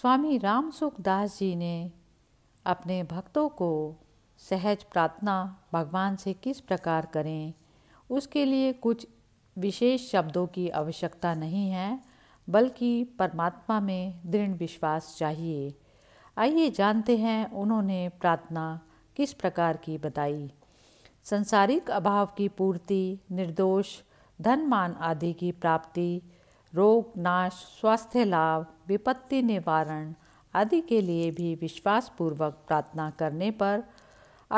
स्वामी राम सुखदास जी ने अपने भक्तों को सहज प्रार्थना भगवान से किस प्रकार करें उसके लिए कुछ विशेष शब्दों की आवश्यकता नहीं है बल्कि परमात्मा में दृढ़ विश्वास चाहिए आइए जानते हैं उन्होंने प्रार्थना किस प्रकार की बताई संसारिक अभाव की पूर्ति निर्दोष धन मान आदि की प्राप्ति रोग नाश स्वास्थ्य लाभ विपत्ति निवारण आदि के लिए भी विश्वासपूर्वक प्रार्थना करने पर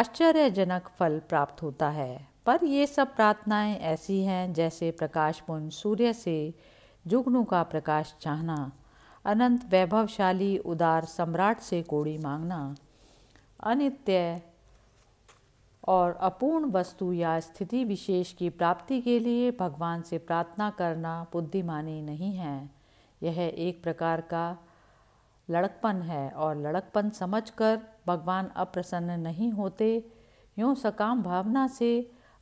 आश्चर्यजनक फल प्राप्त होता है पर ये सब प्रार्थनाएं ऐसी हैं जैसे प्रकाशपुंज सूर्य से जुगनू का प्रकाश चाहना अनंत वैभवशाली उदार सम्राट से कोड़ी मांगना अनित्य और अपूर्ण वस्तु या स्थिति विशेष की प्राप्ति के लिए भगवान से प्रार्थना करना बुद्धिमानी नहीं है यह एक प्रकार का लड़कपन है और लड़कपन समझकर भगवान अप्रसन्न नहीं होते यूँ सकाम भावना से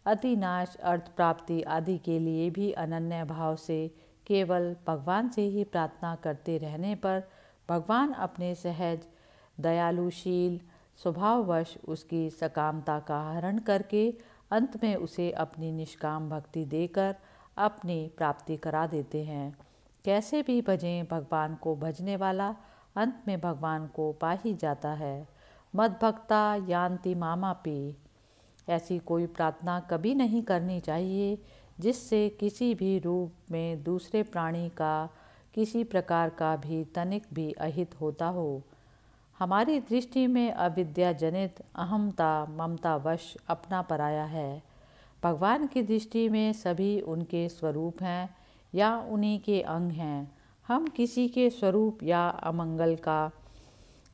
अतिनाश अर्थ प्राप्ति आदि के लिए भी अनन्य भाव से केवल भगवान से ही प्रार्थना करते रहने पर भगवान अपने सहज दयालुशील स्वभाववश उसकी सकामता का हरण करके अंत में उसे अपनी निष्काम भक्ति देकर अपनी प्राप्ति करा देते हैं कैसे भी भजें भगवान को भजने वाला अंत में भगवान को पा ही जाता है मद भक्ता यान्ति मामा पी ऐसी कोई प्रार्थना कभी नहीं करनी चाहिए जिससे किसी भी रूप में दूसरे प्राणी का किसी प्रकार का भी तनिक भी अहित होता हो हमारी दृष्टि में अविद्या जनित अहमता ममतावश अपना पराया है भगवान की दृष्टि में सभी उनके स्वरूप हैं या उन्हीं के अंग हैं हम किसी के स्वरूप या अमंगल का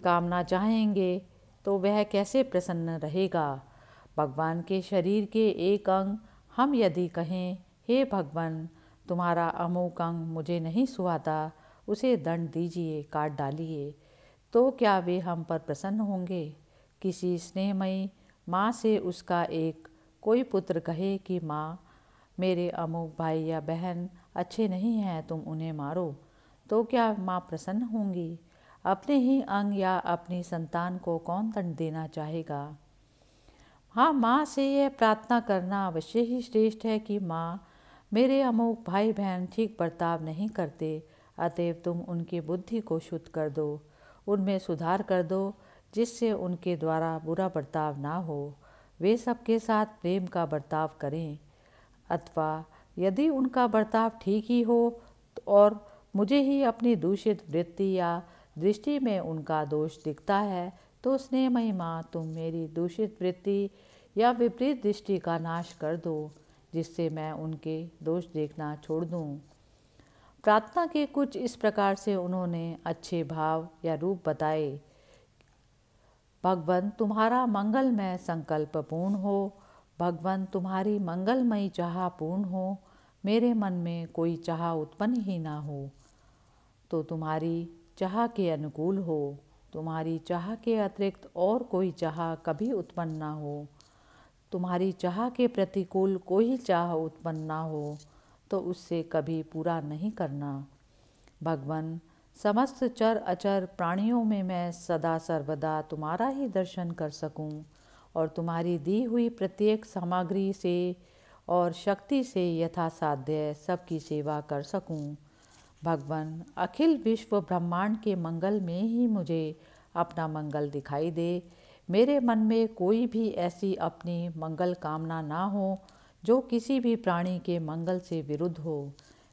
कामना चाहेंगे तो वह कैसे प्रसन्न रहेगा भगवान के शरीर के एक अंग हम यदि कहें हे भगवान तुम्हारा अमुक अंग मुझे नहीं सुहाता उसे दंड दीजिए काट डालिए तो क्या वे हम पर प्रसन्न होंगे किसी स्नेहमयी माँ से उसका एक कोई पुत्र कहे कि माँ मेरे अमुक भाई या बहन अच्छे नहीं हैं तुम उन्हें मारो तो क्या माँ प्रसन्न होंगी अपने ही अंग या अपनी संतान को कौन दंड देना चाहेगा हाँ माँ से यह प्रार्थना करना अवश्य ही श्रेष्ठ है कि माँ मेरे अमुक भाई बहन ठीक बर्ताव नहीं करते अतएव तुम उनकी बुद्धि को शुद्ध कर दो उनमें सुधार कर दो जिससे उनके द्वारा बुरा बर्ताव ना हो वे सबके साथ प्रेम का बर्ताव करें अथवा यदि उनका बर्ताव ठीक ही हो तो और मुझे ही अपनी दूषित वृत्ति या दृष्टि में उनका दोष दिखता है तो स्नेह महिमा तुम मेरी दूषित वृत्ति या विपरीत दृष्टि का नाश कर दो जिससे मैं उनके दोष देखना छोड़ दूँ प्रार्थना के कुछ इस प्रकार से उन्होंने अच्छे भाव या रूप बताए भगवान तुम्हारा मंगलमय संकल्प पूर्ण हो भगवान तुम्हारी मंगलमयी चाह पूर्ण हो मेरे मन में कोई चाह उत्पन्न ही ना हो तो तुम्हारी चाह के अनुकूल हो तुम्हारी चाह के अतिरिक्त और कोई चाह कभी उत्पन्न ना हो तुम्हारी चाह के प्रतिकूल कोई चाह उत्पन्न ना हो तो उससे कभी पूरा नहीं करना भगवान समस्त चर अचर प्राणियों में मैं सदा सर्वदा तुम्हारा ही दर्शन कर सकूं और तुम्हारी दी हुई प्रत्येक सामग्री से और शक्ति से यथासाध्य सबकी सेवा कर सकूं भगवान अखिल विश्व ब्रह्मांड के मंगल में ही मुझे अपना मंगल दिखाई दे मेरे मन में कोई भी ऐसी अपनी मंगल कामना ना हो जो किसी भी प्राणी के मंगल से विरुद्ध हो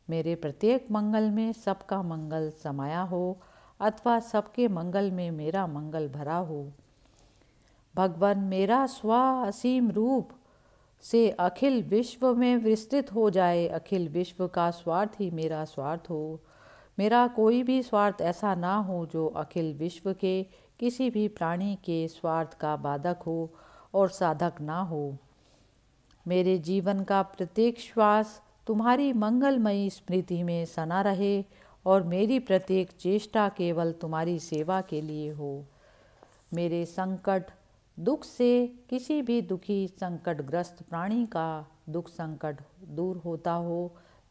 मेरे प्रत्येक मंगल में सबका मंगल समाया हो अथवा सबके मंगल में मेरा मंगल भरा हो भगवान मेरा स्व असीम रूप से अखिल विश्व में विस्तृत हो जाए अखिल विश्व का स्वार्थ ही मेरा स्वार्थ हो मेरा कोई भी स्वार्थ ऐसा ना हो जो अखिल विश्व के किसी भी प्राणी के स्वार्थ का बाधक हो और साधक ना हो मेरे जीवन का प्रत्येक श्वास तुम्हारी मंगलमयी स्मृति में सना रहे और मेरी प्रत्येक चेष्टा केवल तुम्हारी सेवा के लिए हो मेरे संकट दुख से किसी भी दुखी संकटग्रस्त प्राणी का दुख संकट दूर होता हो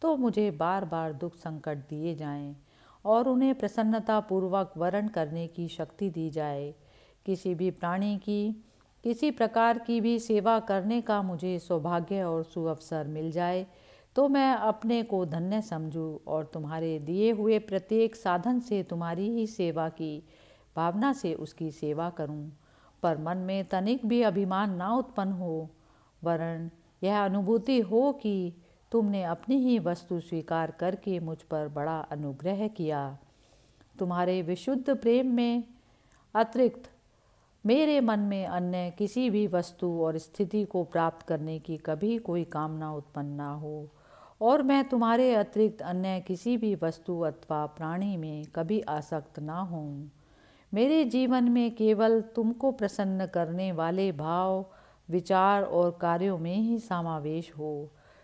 तो मुझे बार बार दुख संकट दिए जाएं और उन्हें प्रसन्नतापूर्वक वरण करने की शक्ति दी जाए किसी भी प्राणी की किसी प्रकार की भी सेवा करने का मुझे सौभाग्य और सुअवसर मिल जाए तो मैं अपने को धन्य समझूं और तुम्हारे दिए हुए प्रत्येक साधन से तुम्हारी ही सेवा की भावना से उसकी सेवा करूं, पर मन में तनिक भी अभिमान ना उत्पन्न हो वरण यह अनुभूति हो कि तुमने अपनी ही वस्तु स्वीकार करके मुझ पर बड़ा अनुग्रह किया तुम्हारे विशुद्ध प्रेम में अतिरिक्त मेरे मन में अन्य किसी भी वस्तु और स्थिति को प्राप्त करने की कभी कोई कामना उत्पन्न ना हो और मैं तुम्हारे अतिरिक्त अन्य किसी भी वस्तु अथवा प्राणी में कभी आसक्त ना हूँ मेरे जीवन में केवल तुमको प्रसन्न करने वाले भाव विचार और कार्यों में ही समावेश हो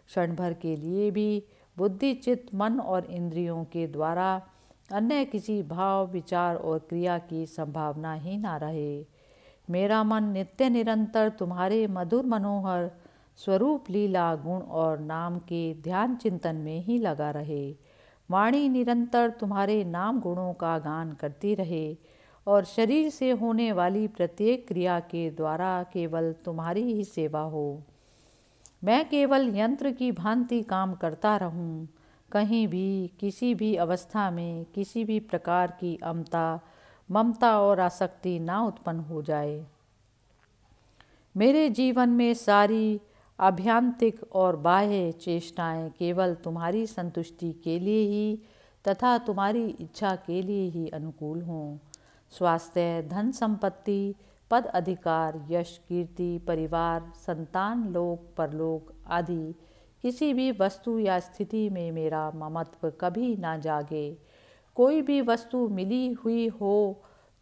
क्षण भर के लिए भी बुद्धि चित्त मन और इंद्रियों के द्वारा अन्य किसी भाव विचार और क्रिया की संभावना ही ना रहे मेरा मन नित्य निरंतर तुम्हारे मधुर मनोहर स्वरूप लीला गुण और नाम के ध्यान चिंतन में ही लगा रहे वाणी निरंतर तुम्हारे नाम गुणों का गान करती रहे और शरीर से होने वाली प्रत्येक क्रिया के द्वारा केवल तुम्हारी ही सेवा हो मैं केवल यंत्र की भांति काम करता रहूं, कहीं भी किसी भी अवस्था में किसी भी प्रकार की अमता ममता और आसक्ति ना उत्पन्न हो जाए मेरे जीवन में सारी अभ्यांतिक और बाह्य चेष्टाएं केवल तुम्हारी संतुष्टि के लिए ही तथा तुम्हारी इच्छा के लिए ही अनुकूल हों स्वास्थ्य धन संपत्ति पद अधिकार यश कीर्ति परिवार संतान लोक परलोक आदि किसी भी वस्तु या स्थिति में मेरा ममत्व कभी ना जागे कोई भी वस्तु मिली हुई हो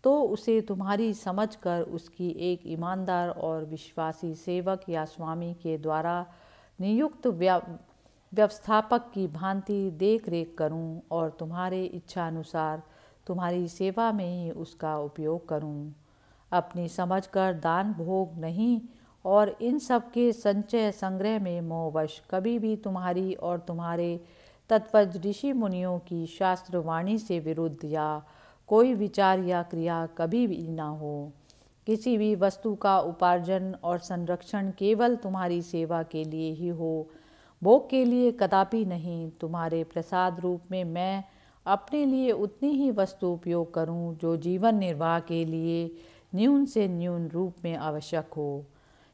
तो उसे तुम्हारी समझकर उसकी एक ईमानदार और विश्वासी सेवक या स्वामी के द्वारा नियुक्त व्यवस्थापक की भांति देख रेख करूँ और तुम्हारे इच्छानुसार तुम्हारी सेवा में ही उसका उपयोग करूँ अपनी समझकर दान भोग नहीं और इन सब के संचय संग्रह में मोहवश कभी भी तुम्हारी और तुम्हारे तत्वज ऋषि मुनियों की शास्त्रवाणी से विरुद्ध या कोई विचार या क्रिया कभी भी ना हो किसी भी वस्तु का उपार्जन और संरक्षण केवल तुम्हारी सेवा के लिए ही हो भोग के लिए कदापि नहीं तुम्हारे प्रसाद रूप में मैं अपने लिए उतनी ही वस्तु उपयोग करूं जो जीवन निर्वाह के लिए न्यून से न्यून रूप में आवश्यक हो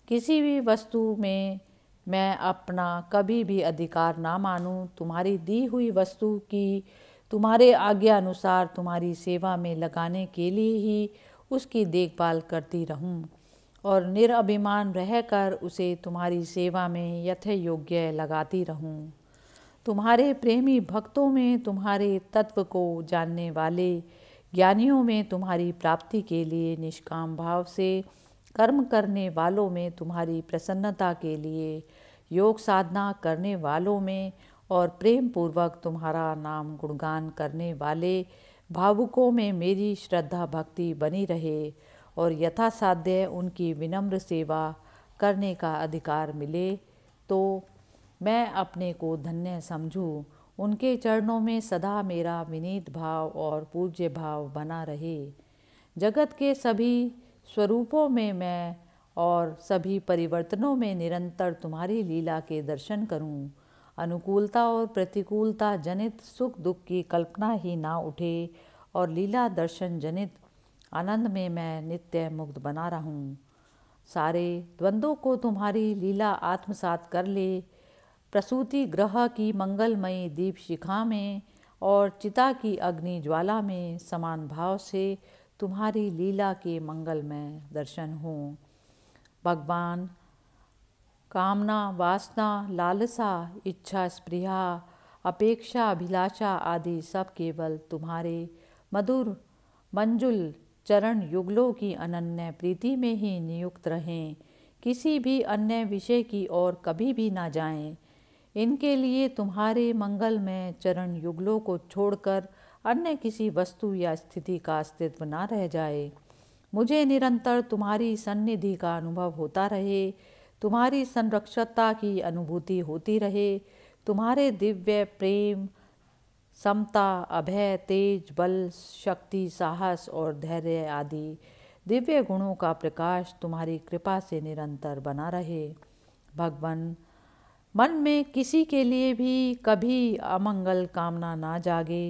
किसी भी वस्तु में मैं अपना कभी भी अधिकार ना मानूं तुम्हारी दी हुई वस्तु की तुम्हारे आज्ञा अनुसार तुम्हारी सेवा में लगाने के लिए ही उसकी देखभाल करती रहूं और निरअभिमान रहकर उसे तुम्हारी सेवा में यथे योग्य लगाती रहूं तुम्हारे प्रेमी भक्तों में तुम्हारे तत्व को जानने वाले ज्ञानियों में तुम्हारी प्राप्ति के लिए निष्काम भाव से कर्म करने वालों में तुम्हारी प्रसन्नता के लिए योग साधना करने वालों में और प्रेम पूर्वक तुम्हारा नाम गुणगान करने वाले भावुकों में मेरी श्रद्धा भक्ति बनी रहे और यथासाध्य उनकी विनम्र सेवा करने का अधिकार मिले तो मैं अपने को धन्य समझूं उनके चरणों में सदा मेरा विनीत भाव और पूज्य भाव बना रहे जगत के सभी स्वरूपों में मैं और सभी परिवर्तनों में निरंतर तुम्हारी लीला के दर्शन करूं अनुकूलता और प्रतिकूलता जनित सुख दुख की कल्पना ही ना उठे और लीला दर्शन जनित आनंद में मैं नित्य मुक्त बना रहूं सारे द्वंद्वों को तुम्हारी लीला आत्मसात कर ले प्रसूति ग्रह की मंगलमयी दीप शिखा में और चिता की अग्नि ज्वाला में समान भाव से तुम्हारी लीला के मंगलमय दर्शन हों भगवान कामना वासना लालसा इच्छा स्प्रिया अपेक्षा अभिलाषा आदि सब केवल तुम्हारे मधुर मंजुल चरण युगलों की अनन्य प्रीति में ही नियुक्त रहें किसी भी अन्य विषय की ओर कभी भी ना जाएं। इनके लिए तुम्हारे मंगल में चरण युगलों को छोड़कर अन्य किसी वस्तु या स्थिति का अस्तित्व ना रह जाए मुझे निरंतर तुम्हारी सन्निधि का अनुभव होता रहे तुम्हारी संरक्षता की अनुभूति होती रहे तुम्हारे दिव्य प्रेम समता अभय तेज बल शक्ति साहस और धैर्य आदि दिव्य गुणों का प्रकाश तुम्हारी कृपा से निरंतर बना रहे भगवान मन में किसी के लिए भी कभी अमंगल कामना ना जागे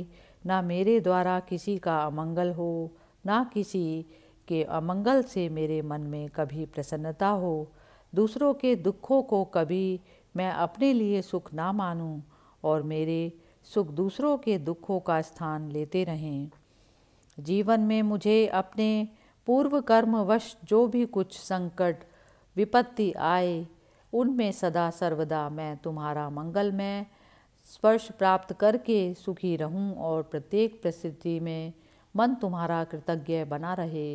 ना मेरे द्वारा किसी का अमंगल हो ना किसी के अमंगल से मेरे मन में कभी प्रसन्नता हो दूसरों के दुखों को कभी मैं अपने लिए सुख ना मानूं और मेरे सुख दूसरों के दुखों का स्थान लेते रहें जीवन में मुझे अपने पूर्व कर्मवश जो भी कुछ संकट विपत्ति आए उनमें सदा सर्वदा मैं तुम्हारा मंगलमय स्पर्श प्राप्त करके सुखी रहूं और प्रत्येक परिस्थिति में मन तुम्हारा कृतज्ञ बना रहे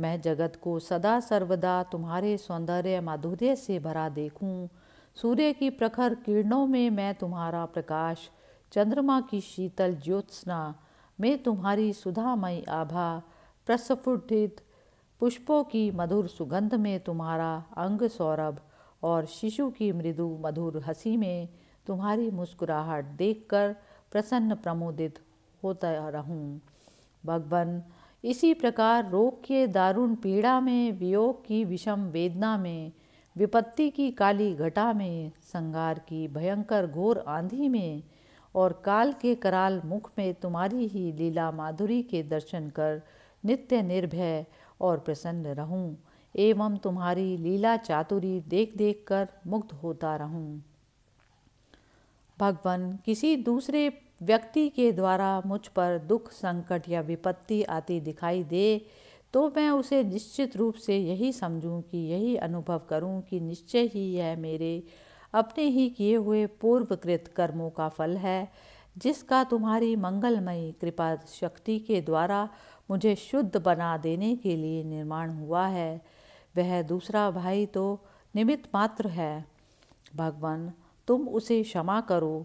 मैं जगत को सदा सर्वदा तुम्हारे सौंदर्य माधुर्य से भरा देखूं सूर्य की प्रखर किरणों में मैं तुम्हारा प्रकाश चंद्रमा की शीतल ज्योत्सना में तुम्हारी सुधामयी आभा प्रस्फुटित पुष्पों की मधुर सुगंध में तुम्हारा अंग सौरभ और शिशु की मृदु मधुर हंसी में तुम्हारी मुस्कुराहट देखकर प्रसन्न प्रमोदित होता रहूं भगवान इसी प्रकार रोग के दारुण पीड़ा में वियोग की विषम वेदना में विपत्ति की काली घटा में संगार की भयंकर घोर आंधी में और काल के कराल मुख में तुम्हारी ही लीला माधुरी के दर्शन कर नित्य निर्भय और प्रसन्न रहूं एवं तुम्हारी लीला चातुरी देख देख कर मुग्ध होता रहूं भगवान किसी दूसरे व्यक्ति के द्वारा मुझ पर दुख संकट या विपत्ति आती दिखाई दे तो मैं उसे निश्चित रूप से यही समझूं कि यही अनुभव करूं कि निश्चय ही यह मेरे अपने ही किए हुए पूर्वकृत कर्मों का फल है जिसका तुम्हारी मंगलमयी कृपा शक्ति के द्वारा मुझे शुद्ध बना देने के लिए निर्माण हुआ है वह दूसरा भाई तो निमित्त मात्र है भगवान तुम उसे क्षमा करो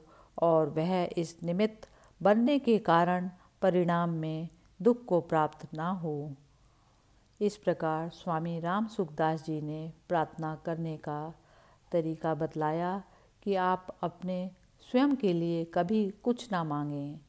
और वह इस निमित्त बनने के कारण परिणाम में दुख को प्राप्त ना हो इस प्रकार स्वामी राम सुखदास जी ने प्रार्थना करने का तरीका बतलाया कि आप अपने स्वयं के लिए कभी कुछ ना मांगें